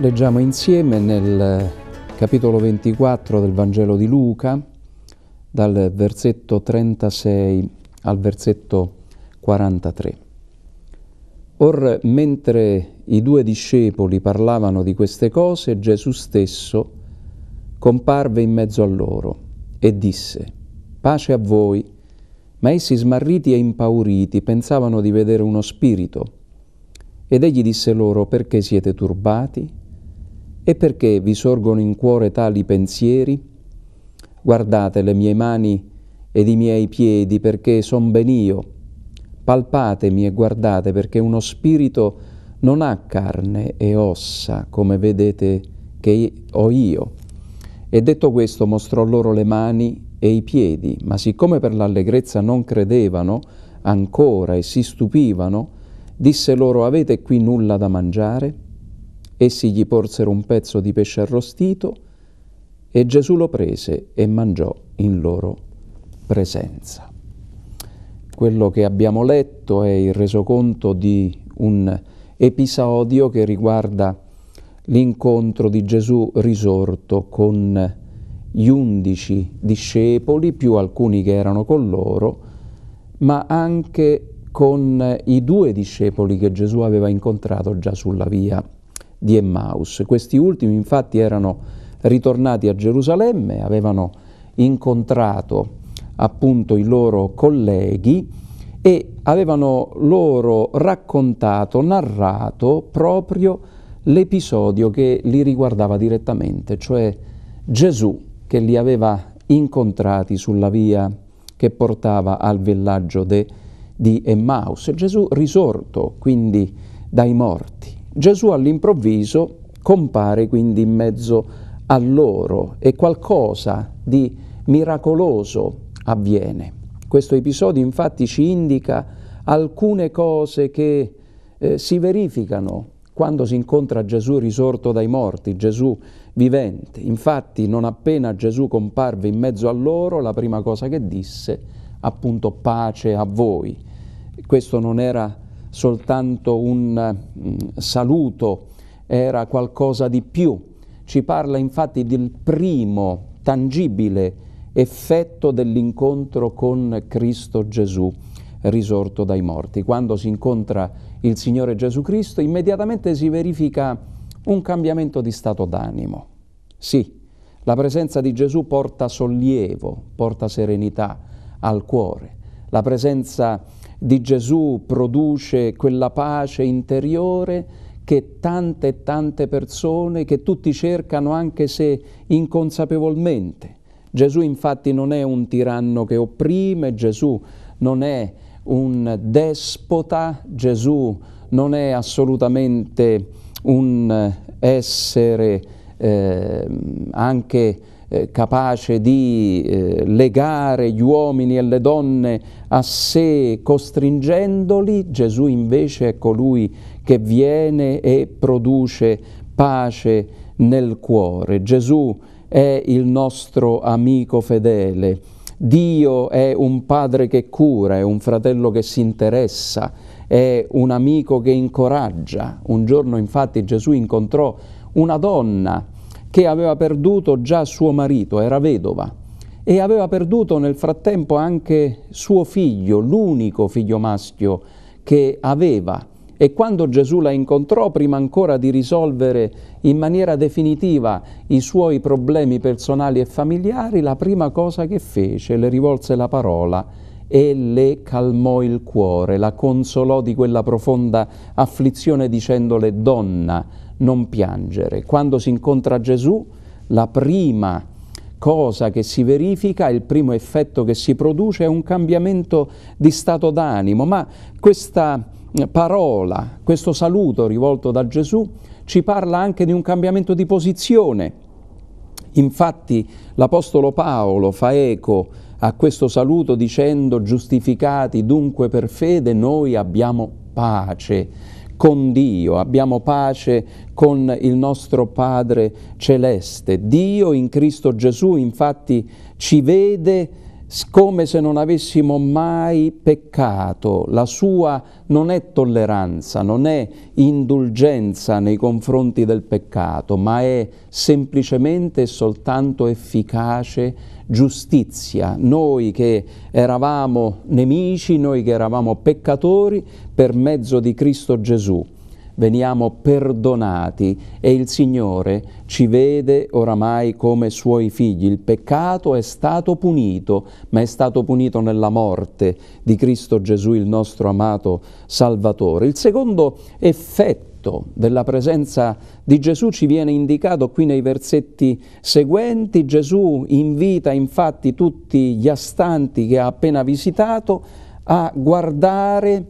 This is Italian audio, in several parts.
Leggiamo insieme nel eh, capitolo 24 del Vangelo di Luca, dal versetto 36 al versetto 43. Or mentre i due discepoli parlavano di queste cose, Gesù stesso comparve in mezzo a loro e disse, pace a voi, ma essi smarriti e impauriti pensavano di vedere uno spirito. Ed egli disse loro, perché siete turbati? E perché vi sorgono in cuore tali pensieri? Guardate le mie mani ed i miei piedi perché son ben io. Palpatemi e guardate perché uno spirito non ha carne e ossa come vedete che ho io. E detto questo mostrò loro le mani e i piedi, ma siccome per l'allegrezza non credevano ancora e si stupivano, disse loro avete qui nulla da mangiare? Essi gli porsero un pezzo di pesce arrostito e Gesù lo prese e mangiò in loro presenza. Quello che abbiamo letto è il resoconto di un episodio che riguarda l'incontro di Gesù risorto con gli undici discepoli, più alcuni che erano con loro, ma anche con i due discepoli che Gesù aveva incontrato già sulla via di Emmaus. Questi ultimi infatti erano ritornati a Gerusalemme, avevano incontrato appunto i loro colleghi e avevano loro raccontato, narrato proprio l'episodio che li riguardava direttamente, cioè Gesù che li aveva incontrati sulla via che portava al villaggio de, di Emmaus. Gesù risorto quindi dai morti Gesù all'improvviso compare quindi in mezzo a loro e qualcosa di miracoloso avviene. Questo episodio infatti ci indica alcune cose che eh, si verificano quando si incontra Gesù risorto dai morti, Gesù vivente. Infatti non appena Gesù comparve in mezzo a loro, la prima cosa che disse, appunto pace a voi. Questo non era soltanto un mm, saluto, era qualcosa di più. Ci parla infatti del primo tangibile effetto dell'incontro con Cristo Gesù risorto dai morti. Quando si incontra il Signore Gesù Cristo, immediatamente si verifica un cambiamento di stato d'animo. Sì, la presenza di Gesù porta sollievo, porta serenità al cuore. La presenza di di Gesù produce quella pace interiore che tante e tante persone, che tutti cercano anche se inconsapevolmente. Gesù infatti non è un tiranno che opprime, Gesù non è un despota, Gesù non è assolutamente un eh, essere eh, anche eh, capace di eh, legare gli uomini e le donne a sé costringendoli, Gesù invece è colui che viene e produce pace nel cuore. Gesù è il nostro amico fedele. Dio è un padre che cura, è un fratello che si interessa, è un amico che incoraggia. Un giorno infatti Gesù incontrò una donna che aveva perduto già suo marito, era vedova, e aveva perduto nel frattempo anche suo figlio, l'unico figlio maschio che aveva. E quando Gesù la incontrò, prima ancora di risolvere in maniera definitiva i suoi problemi personali e familiari, la prima cosa che fece, le rivolse la parola e le calmò il cuore, la consolò di quella profonda afflizione dicendole, donna, non piangere. Quando si incontra Gesù, la prima cosa che si verifica, il primo effetto che si produce è un cambiamento di stato d'animo, ma questa eh, parola, questo saluto rivolto da Gesù ci parla anche di un cambiamento di posizione. Infatti l'Apostolo Paolo fa eco a questo saluto dicendo giustificati dunque per fede noi abbiamo pace con Dio, abbiamo pace con il nostro Padre celeste. Dio in Cristo Gesù infatti ci vede come se non avessimo mai peccato. La sua non è tolleranza, non è indulgenza nei confronti del peccato, ma è semplicemente e soltanto efficace giustizia. Noi che eravamo nemici, noi che eravamo peccatori, per mezzo di Cristo Gesù veniamo perdonati e il Signore ci vede oramai come suoi figli. Il peccato è stato punito, ma è stato punito nella morte di Cristo Gesù, il nostro amato Salvatore. Il secondo effetto della presenza di Gesù ci viene indicato qui nei versetti seguenti. Gesù invita infatti tutti gli astanti che ha appena visitato a guardare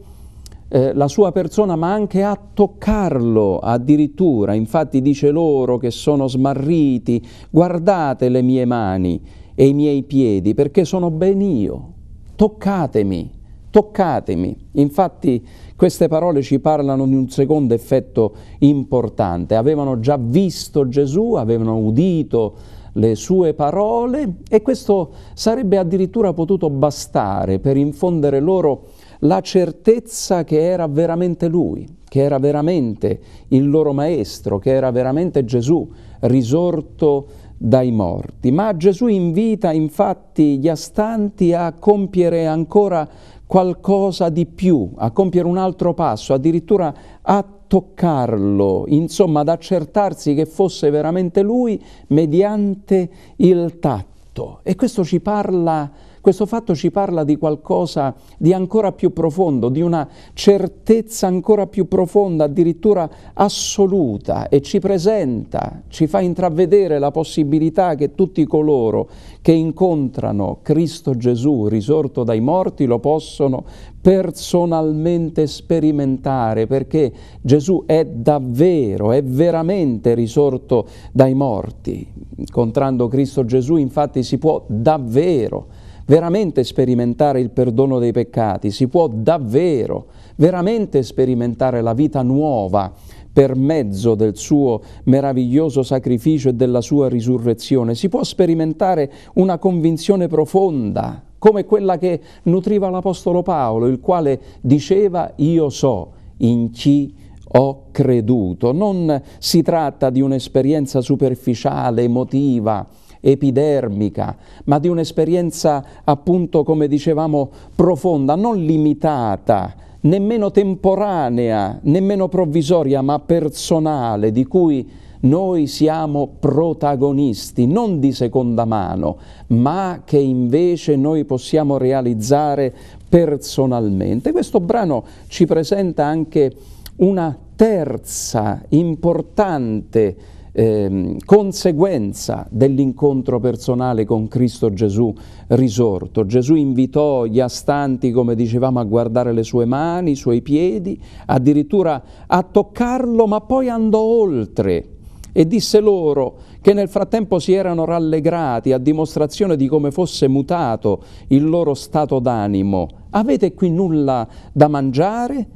eh, la sua persona, ma anche a toccarlo addirittura. Infatti dice loro che sono smarriti, guardate le mie mani e i miei piedi, perché sono ben io, toccatemi, toccatemi. Infatti queste parole ci parlano di un secondo effetto importante. Avevano già visto Gesù, avevano udito Gesù, le sue parole e questo sarebbe addirittura potuto bastare per infondere loro la certezza che era veramente lui, che era veramente il loro maestro, che era veramente Gesù risorto dai morti. Ma Gesù invita infatti gli astanti a compiere ancora qualcosa di più, a compiere un altro passo, addirittura a toccarlo, insomma ad accertarsi che fosse veramente lui mediante il tatto. E questo ci parla questo fatto ci parla di qualcosa di ancora più profondo, di una certezza ancora più profonda, addirittura assoluta, e ci presenta, ci fa intravedere la possibilità che tutti coloro che incontrano Cristo Gesù risorto dai morti lo possono personalmente sperimentare, perché Gesù è davvero, è veramente risorto dai morti. Incontrando Cristo Gesù infatti si può davvero veramente sperimentare il perdono dei peccati, si può davvero, veramente sperimentare la vita nuova per mezzo del suo meraviglioso sacrificio e della sua risurrezione, si può sperimentare una convinzione profonda, come quella che nutriva l'Apostolo Paolo, il quale diceva io so in chi ho creduto. Non si tratta di un'esperienza superficiale, emotiva, epidermica, ma di un'esperienza appunto, come dicevamo, profonda, non limitata, nemmeno temporanea, nemmeno provvisoria, ma personale, di cui noi siamo protagonisti, non di seconda mano, ma che invece noi possiamo realizzare personalmente. Questo brano ci presenta anche una terza importante eh, conseguenza dell'incontro personale con Cristo Gesù risorto. Gesù invitò gli astanti, come dicevamo, a guardare le sue mani, i suoi piedi, addirittura a toccarlo, ma poi andò oltre e disse loro che nel frattempo si erano rallegrati a dimostrazione di come fosse mutato il loro stato d'animo. Avete qui nulla da mangiare?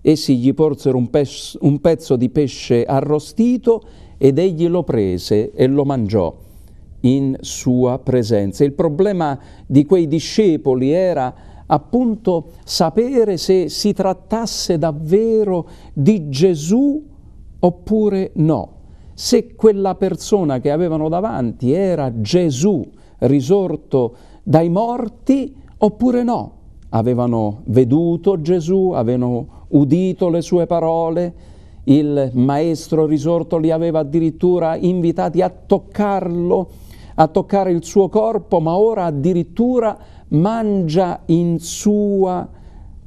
Essi gli porsero un, pezzo, un pezzo di pesce arrostito ed egli lo prese e lo mangiò in sua presenza. Il problema di quei discepoli era appunto sapere se si trattasse davvero di Gesù oppure no, se quella persona che avevano davanti era Gesù risorto dai morti oppure no. Avevano veduto Gesù, avevano udito le sue parole, il Maestro risorto li aveva addirittura invitati a toccarlo, a toccare il suo corpo, ma ora addirittura mangia in sua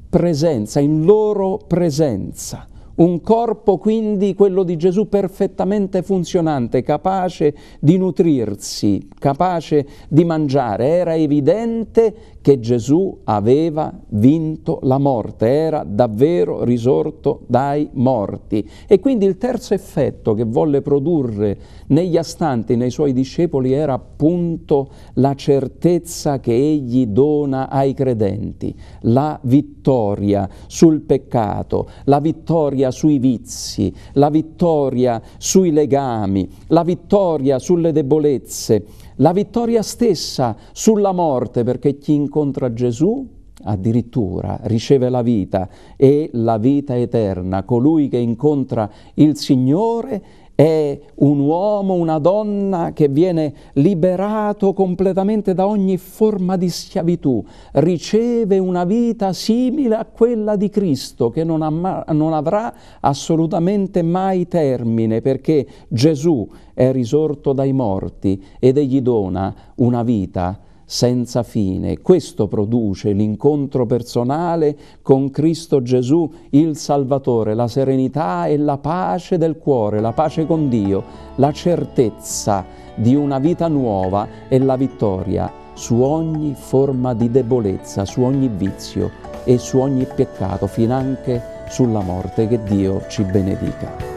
presenza, in loro presenza. Un corpo quindi, quello di Gesù, perfettamente funzionante, capace di nutrirsi, capace di mangiare. Era evidente che Gesù aveva vinto la morte, era davvero risorto dai morti. E quindi il terzo effetto che volle produrre negli astanti, nei suoi discepoli, era appunto la certezza che egli dona ai credenti, la vittoria sul peccato, la vittoria sui vizi, la vittoria sui legami, la vittoria sulle debolezze, la vittoria stessa sulla morte, perché chi incontra Gesù addirittura riceve la vita e la vita eterna. Colui che incontra il Signore è un uomo, una donna che viene liberato completamente da ogni forma di schiavitù, riceve una vita simile a quella di Cristo che non, non avrà assolutamente mai termine perché Gesù è risorto dai morti ed egli dona una vita senza fine. Questo produce l'incontro personale con Cristo Gesù, il Salvatore, la serenità e la pace del cuore, la pace con Dio, la certezza di una vita nuova e la vittoria su ogni forma di debolezza, su ogni vizio e su ogni peccato, fin anche sulla morte. Che Dio ci benedica.